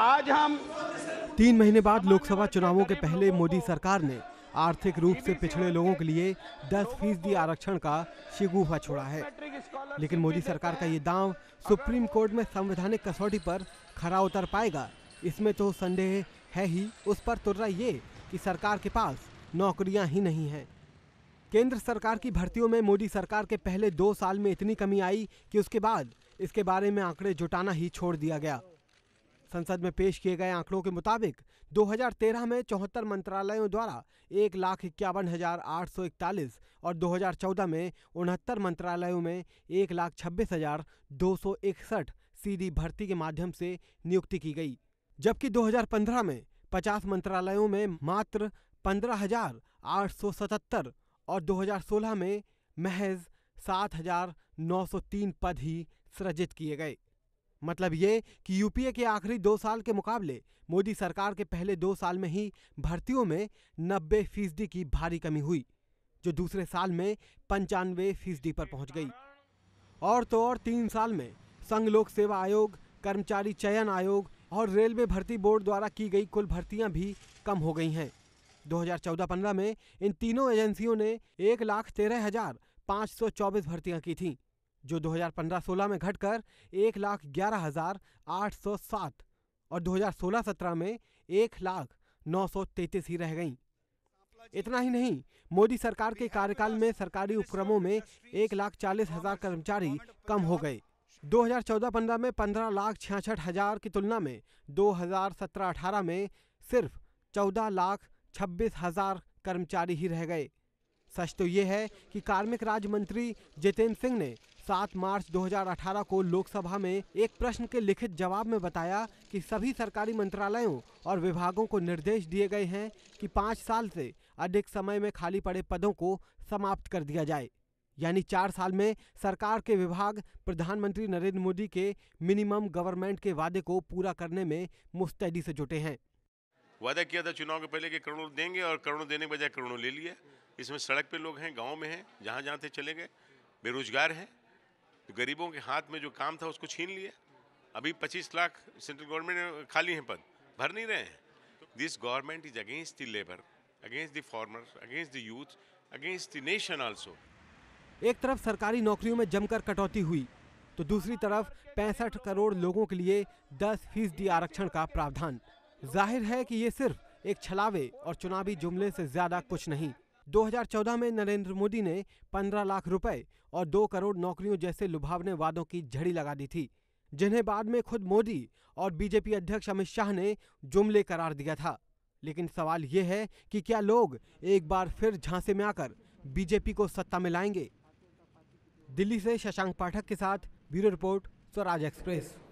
आज हम तीन महीने बाद लोकसभा चुनावों के पहले मोदी सरकार ने आर्थिक रूप से पिछड़े लोगों के लिए 10 फीसदी आरक्षण का शिगुफा छोड़ा है लेकिन मोदी सरकार का ये दांव सुप्रीम कोर्ट में संवैधानिक कसौटी पर खरा उतर पाएगा इसमें तो संदेह है ही उस पर तुर्रा ये कि सरकार के पास नौकरियां ही नहीं हैं केंद्र सरकार की भर्तियों में मोदी सरकार के पहले दो साल में इतनी कमी आई कि उसके बाद इसके बारे में आंकड़े जुटाना ही छोड़ दिया गया संसद में पेश किए गए आंकड़ों के मुताबिक 2013 में चौहत्तर मंत्रालयों द्वारा एक लाख इक्यावन हजार आठ सौ इकतालीस और 2014 में उनहत्तर मंत्रालयों में एक लाख छब्बीस हजार दो सौ इकसठ सीधी भर्ती के माध्यम से नियुक्ति की गई जबकि 2015 में 50 मंत्रालयों में मात्र पंद्रह हजार आठ सौ सतहत्तर और 2016 में महज सात हजार नौ सौ तीन पद ही सृजित किए गए मतलब ये कि यूपीए के आखिरी दो साल के मुकाबले मोदी सरकार के पहले दो साल में ही भर्तियों में नब्बे फीसदी की भारी कमी हुई जो दूसरे साल में पंचानवे फीसदी पर पहुंच गई और तो और तीन साल में संघ लोक सेवा आयोग कर्मचारी चयन आयोग और रेलवे भर्ती बोर्ड द्वारा की गई कुल भर्तियां भी कम हो गई हैं 2014-15 में इन तीनों एजेंसियों ने एक लाख तेरह हजार पाँच सौ चौबीस भर्तियाँ की थीं जो 2015-16 में घटकर एक लाख ग्यारह हजार आठ सौ सात और 2016-17 में एक लाख नौ सौ तैतीस ही रह गई इतना ही नहीं मोदी सरकार के कार्यकाल में सरकारी उपक्रमों में एक लाख चालीस हजार कर्मचारी कम हो गए 2014-15 में पंद्रह लाख छियासठ हजार की तुलना में 2017-18 में सिर्फ चौदह लाख छब्बीस हजार कर्मचारी ही रह गए सच तो ये है कि कार्मिक राज्य मंत्री जितेंद्र सिंह ने 7 मार्च 2018 को लोकसभा में एक प्रश्न के लिखित जवाब में बताया कि सभी सरकारी मंत्रालयों और विभागों को निर्देश दिए गए हैं कि पाँच साल से अधिक समय में खाली पड़े पदों को समाप्त कर दिया जाए यानी चार साल में सरकार के विभाग प्रधानमंत्री नरेंद्र मोदी के मिनिमम गवर्नमेंट के वादे को पूरा करने में मुस्तैदी से जुटे हैं वादा किया था चुनाव के पहले कि करोड़ों देंगे और करोड़ों देने के बजाय करोड़ों ले लिया इसमें सड़क पे लोग हैं गांव में हैं जहाँ जहाँ थे चले गए बेरोजगार हैं गरीबों के हाथ में जो काम था उसको छीन लिया अभी 25 लाख सेंट्रल गवर्नमेंट खाली हैं पद भर नहीं रहे हैं this government is against the labour against the farmer against the youth against the nation also एक तरफ सरकारी नौकरियों में जमकर कटौती हुई तो दूसरी तरफ पैंसठ करोड़ लोगों के लिए दस फीसदी आरक्षण का प्रावधान जाहिर है कि ये सिर्फ एक छलावे और चुनावी जुमले से ज्यादा कुछ नहीं 2014 में नरेंद्र मोदी ने 15 लाख रुपए और दो करोड़ नौकरियों जैसे लुभावने वादों की झड़ी लगा दी थी जिन्हें बाद में खुद मोदी और बीजेपी अध्यक्ष अमित शाह ने जुमले करार दिया था लेकिन सवाल ये है कि क्या लोग एक बार फिर झांसे में आकर बीजेपी को सत्ता में लाएंगे दिल्ली से शशांक पाठक के साथ ब्यूरो रिपोर्ट स्वराज एक्सप्रेस